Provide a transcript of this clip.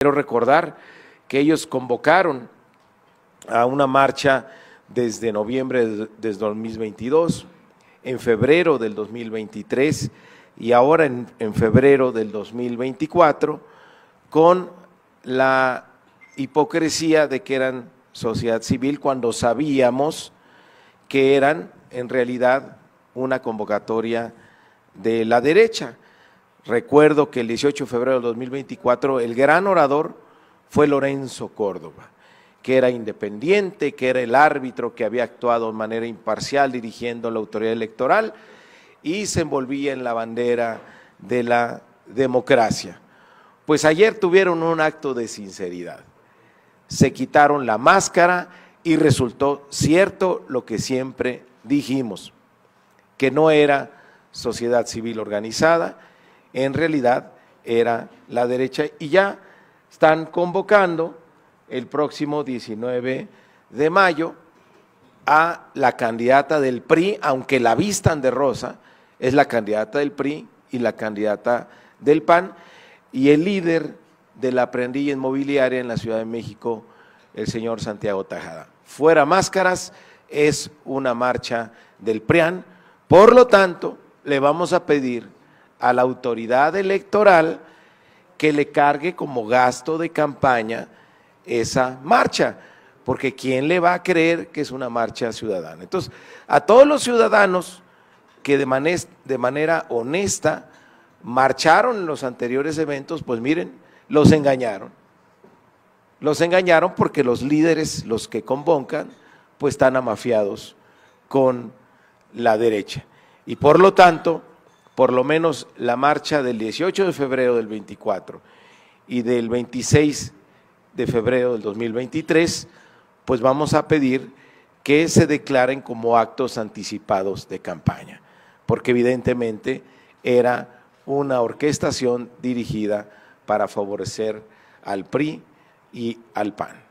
Quiero recordar que ellos convocaron a una marcha desde noviembre de 2022, en febrero del 2023 y ahora en, en, febrero del 2024 con la hipocresía de que eran sociedad civil cuando sabíamos que eran en realidad una convocatoria de la derecha. Recuerdo que el 18 de febrero del 2024 el gran orador fue Lorenzo Córdoba, que era independiente, que era el árbitro que había actuado de manera imparcial dirigiendo la autoridad electoral y se envolvía en la bandera de la democracia. Pues ayer tuvieron un acto de sinceridad. Se quitaron la máscara y resultó cierto lo que siempre dijimos, que no era sociedad civil organizada, en realidad era la derecha y ya están convocando el próximo 19 de mayo a la candidata del PRI, aunque la vistan de rosa, es la candidata del PRI y la candidata del PAN, y el líder de la prendilla inmobiliaria en la Ciudad de México, el señor Santiago Tajada. Fuera máscaras, es una marcha del PRIAN, por lo tanto, le vamos a pedir a la autoridad electoral que le cargue como gasto de campaña esa marcha, porque ¿quién le va a creer que es una marcha ciudadana? Entonces, a todos los ciudadanos que de, manera, de manera honesta marcharon en los anteriores eventos, pues miren, los engañaron. Los engañaron porque los líderes, los que convocan, pues están amafiados con la derecha. Y por lo tanto, por lo menos la marcha del 18 de febrero del 24 y del 26 de febrero del 2023, pues vamos a pedir que se declaren como actos anticipados de campaña, porque evidentemente era una orquestación dirigida para favorecer al PRI y al PAN.